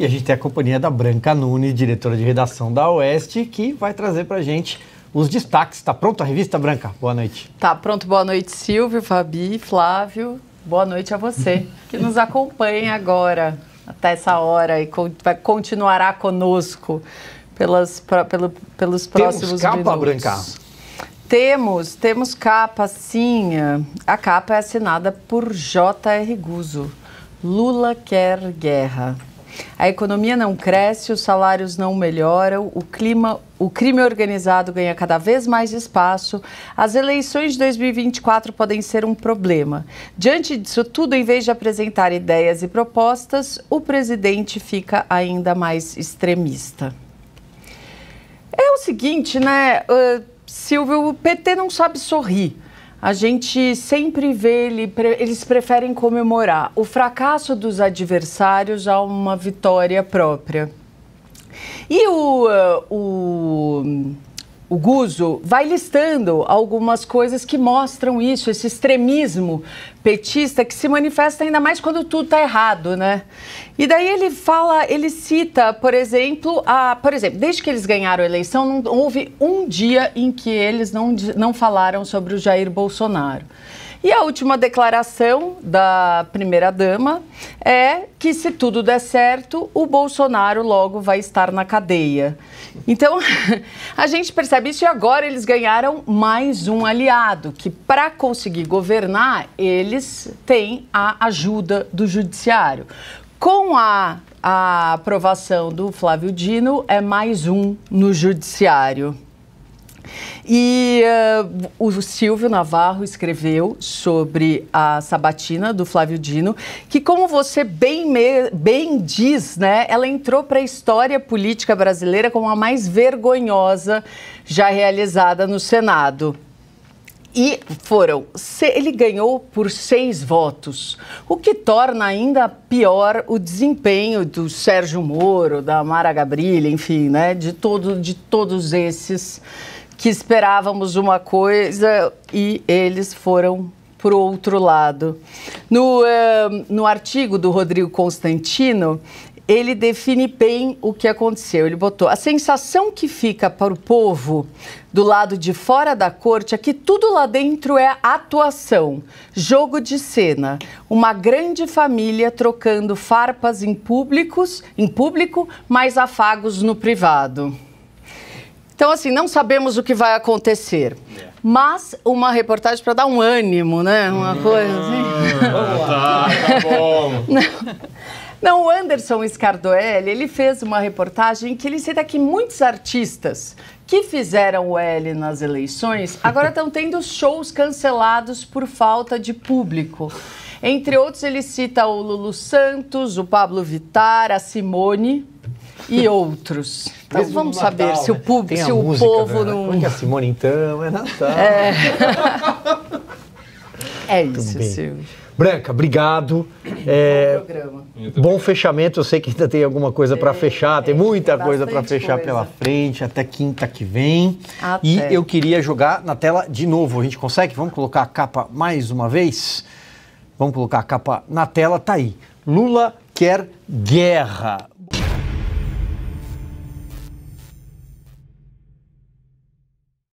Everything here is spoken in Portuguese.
E a gente tem a companhia da Branca Nunes, diretora de redação da Oeste, que vai trazer para a gente os destaques. Está pronto a revista, Branca? Boa noite. Tá pronto. Boa noite, Silvio, Fabi, Flávio. Boa noite a você que nos acompanha agora até essa hora e continuará conosco pelas, pra, pelo, pelos próximos Temos capa, minutos. Branca? Temos, temos capa, sim. A capa é assinada por J.R. Guzzo. Lula quer guerra. A economia não cresce, os salários não melhoram, o clima, o crime organizado ganha cada vez mais espaço. As eleições de 2024 podem ser um problema. Diante disso tudo, em vez de apresentar ideias e propostas, o presidente fica ainda mais extremista. É o seguinte, né, uh, Silvio, o PT não sabe sorrir. A gente sempre vê ele, eles preferem comemorar o fracasso dos adversários a uma vitória própria. E o, eh, o o Guzo, vai listando algumas coisas que mostram isso, esse extremismo petista que se manifesta ainda mais quando tudo está errado, né? E daí ele fala, ele cita, por exemplo, a, por exemplo, desde que eles ganharam a eleição, não houve um dia em que eles não, não falaram sobre o Jair Bolsonaro. E a última declaração da primeira-dama é que, se tudo der certo, o Bolsonaro logo vai estar na cadeia. Então, a gente percebe isso e agora eles ganharam mais um aliado, que para conseguir governar, eles têm a ajuda do judiciário. Com a, a aprovação do Flávio Dino, é mais um no judiciário. E uh, o Silvio Navarro escreveu sobre a sabatina do Flávio Dino, que, como você bem, me... bem diz, né, ela entrou para a história política brasileira como a mais vergonhosa já realizada no Senado. E foram. Ele ganhou por seis votos, o que torna ainda pior o desempenho do Sérgio Moro, da Mara Gabrilha, enfim, né, de, todo, de todos esses que esperávamos uma coisa e eles foram para o outro lado. No, uh, no artigo do Rodrigo Constantino, ele define bem o que aconteceu. Ele botou: a sensação que fica para o povo do lado de fora da corte é que tudo lá dentro é atuação, jogo de cena, uma grande família trocando farpas em públicos, em público, mais afagos no privado. Então, assim, não sabemos o que vai acontecer. Mas uma reportagem para dar um ânimo, né? Uma uhum. coisa assim. Ah, tá, tá bom. não. Não, o Anderson Scardoelli, ele fez uma reportagem que ele cita que muitos artistas que fizeram o L nas eleições agora estão tendo shows cancelados por falta de público. Entre outros, ele cita o Lulu Santos, o Pablo Vittar, a Simone, e outros. Então tá Mesmo vamos Natal, saber se o né? público, se o música, povo né? não. É a é? Simone então é Natal. É, é isso, Silvio. Branca, obrigado. É, bom, bom fechamento. Eu sei que ainda tem alguma coisa para é, fechar, tem é, muita tem coisa para fechar coisa. pela frente, até quinta que vem. Até. E eu queria jogar na tela de novo. A gente consegue? Vamos colocar a capa mais uma vez? Vamos colocar a capa na tela, tá aí. Lula quer guerra.